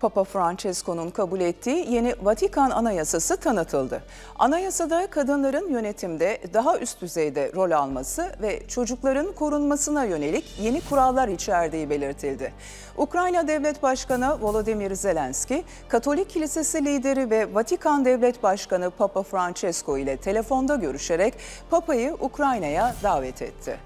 Papa Francesco'nun kabul ettiği yeni Vatikan Anayasası tanıtıldı. Anayasada kadınların yönetimde daha üst düzeyde rol alması ve çocukların korunmasına yönelik yeni kurallar içerdiği belirtildi. Ukrayna Devlet Başkanı Volodymyr Zelenski, Katolik Kilisesi lideri ve Vatikan Devlet Başkanı Papa Francesco ile telefonda görüşerek Papa'yı Ukrayna'ya davet etti.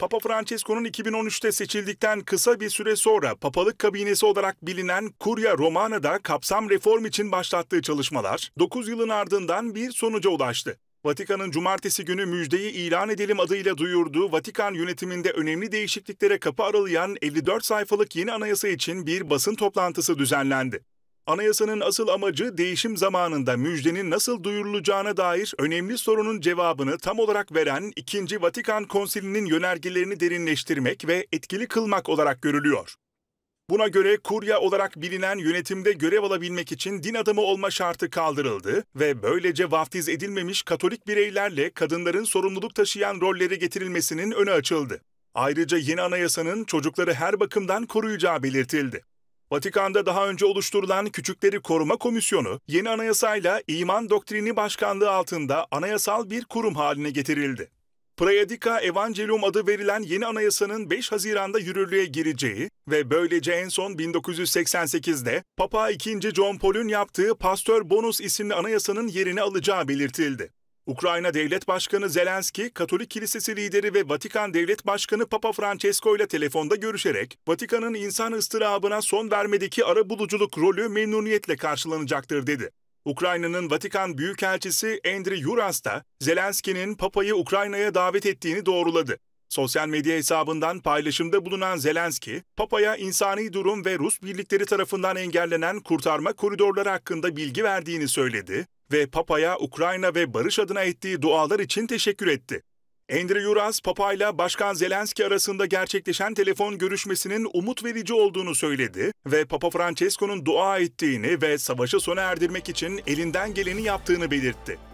Papa Francesco'nun 2013'te seçildikten kısa bir süre sonra papalık kabinesi olarak bilinen Kurya Romana'da kapsam reform için başlattığı çalışmalar 9 yılın ardından bir sonuca ulaştı. Vatikan'ın cumartesi günü müjdeyi ilan edelim adıyla duyurduğu Vatikan yönetiminde önemli değişikliklere kapı aralayan 54 sayfalık yeni anayasa için bir basın toplantısı düzenlendi. Anayasanın asıl amacı değişim zamanında müjdenin nasıl duyurulacağına dair önemli sorunun cevabını tam olarak veren 2. Vatikan Konsili'nin yönergelerini derinleştirmek ve etkili kılmak olarak görülüyor. Buna göre kurya olarak bilinen yönetimde görev alabilmek için din adamı olma şartı kaldırıldı ve böylece vaftiz edilmemiş Katolik bireylerle kadınların sorumluluk taşıyan rollere getirilmesinin önü açıldı. Ayrıca yeni anayasanın çocukları her bakımdan koruyacağı belirtildi. Vatikan'da daha önce oluşturulan Küçükleri Koruma Komisyonu, yeni anayasayla İman doktrini başkanlığı altında anayasal bir kurum haline getirildi. Praedica Evangelium adı verilen yeni anayasanın 5 Haziran'da yürürlüğe gireceği ve böylece en son 1988'de Papa II. John Paul'un yaptığı Pastör Bonus isimli anayasanın yerini alacağı belirtildi. Ukrayna Devlet Başkanı Zelenski, Katolik Kilisesi lideri ve Vatikan Devlet Başkanı Papa Francesco ile telefonda görüşerek, Vatikan'ın insan ıstırabına son vermedeki ara buluculuk rolü memnuniyetle karşılanacaktır dedi. Ukrayna'nın Vatikan Büyükelçisi Andriy Yuras da Zelenski'nin Papa'yı Ukrayna'ya davet ettiğini doğruladı. Sosyal medya hesabından paylaşımda bulunan Zelenski, Papa'ya insani durum ve Rus birlikleri tarafından engellenen kurtarma koridorları hakkında bilgi verdiğini söyledi ve Papa'ya Ukrayna ve barış adına ettiği dualar için teşekkür etti. Andrew Yuras, Papa ile Başkan Zelenski arasında gerçekleşen telefon görüşmesinin umut verici olduğunu söyledi ve Papa Francesco'nun dua ettiğini ve savaşı sona erdirmek için elinden geleni yaptığını belirtti.